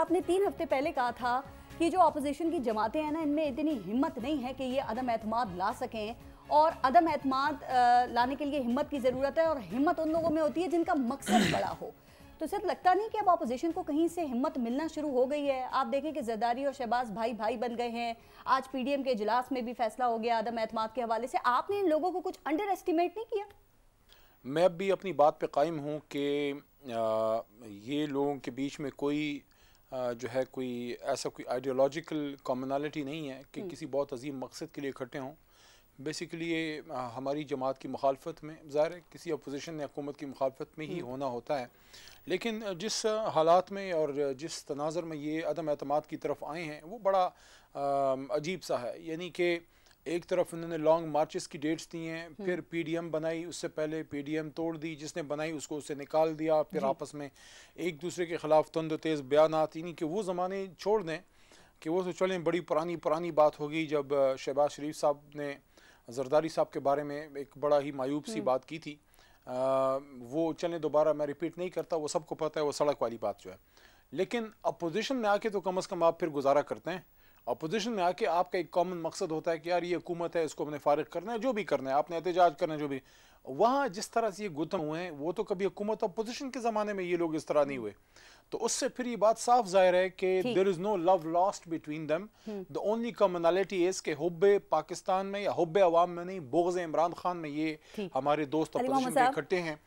आपने तीन हफ्ते पहले कहा था कि जो अपोजिशन की जमातें हैं ना इनमें इतनी हिम्मत नहीं है कि ये अदम अतमाद ला सकें और अदम अतमाद लाने के लिए हिम्मत की ज़रूरत है और हिम्मत उन लोगों में होती है जिनका मकसद बड़ा हो तो सिर्फ लगता नहीं कि अब अपोजिशन को कहीं से हिम्मत मिलना शुरू हो गई है आप देखें कि जरदारी और शहबाज भाई भाई बन गए हैं आज पी के इजलास में भी फैसला हो गया अदम एतमाद के हवाले से आपने इन लोगों को कुछ अंडर एस्टिमेट नहीं किया मैं भी अपनी बात पे कायम हूँ कि ये लोगों के बीच में कोई जो है कोई ऐसा कोई आइडियोलॉजिकल कॉमनलिटी नहीं है कि हम्म। किसी बहुत अजीम मकसद के लिए इकट्ठे हों बेसिकली ये हमारी जमात की मुखालफत में ज़ाहिर है किसी अपोजिशन या हुकूमत की मुखालफत में ही हम्म। होना होता है लेकिन जिस हालात में और जिस तनाज़र में ये अदम अतमाद की तरफ आए हैं वो बड़ा अजीब सा है यानी कि एक तरफ उन्होंने लॉन्ग मार्चेस की डेट्स दी हैं हम्म। फिर पीडीएम बनाई उससे पहले पीडीएम तोड़ दी जिसने बनाई उसको उससे निकाल दिया फिर आपस में एक दूसरे के ख़िलाफ़ तंद तेज़ बयान आती नहीं कि वो ज़माने छोड़ दें कि वो तो चलें बड़ी पुरानी पुरानी बात होगी जब शहबाज शरीफ साहब ने जरदारी साहब के बारे में एक बड़ा ही मायूब सी हम्म। बात की थी आ, वो चलें दोबारा मैं रिपीट नहीं करता वो सबको पता है वो सड़क वाली बात जो है लेकिन अपोजिशन में आके तो कम अज़ कम आप फिर गुजारा करते हैं अपोजिशन में आके आपका एक कॉमन मकसद होता है कि यार ये हुकूमत है इसको अपने फारिग करना है जो भी करना है आपने एहतजाज करना है जो भी वहाँ जिस तरह से ये गुतम हुए हैं वो तो कभी हुकूमत अपोजिशन के ज़माने में ये लोग इस तरह नहीं हुए तो उससे फिर ये बात साफ जाहिर है कि there is no love lost between them the only commonality is के हब पाकिस्तान में या हब आवाम में नहीं बोगज़ इमरान खान में ये हमारे दोस्त अपोजिशन इकट्ठे हैं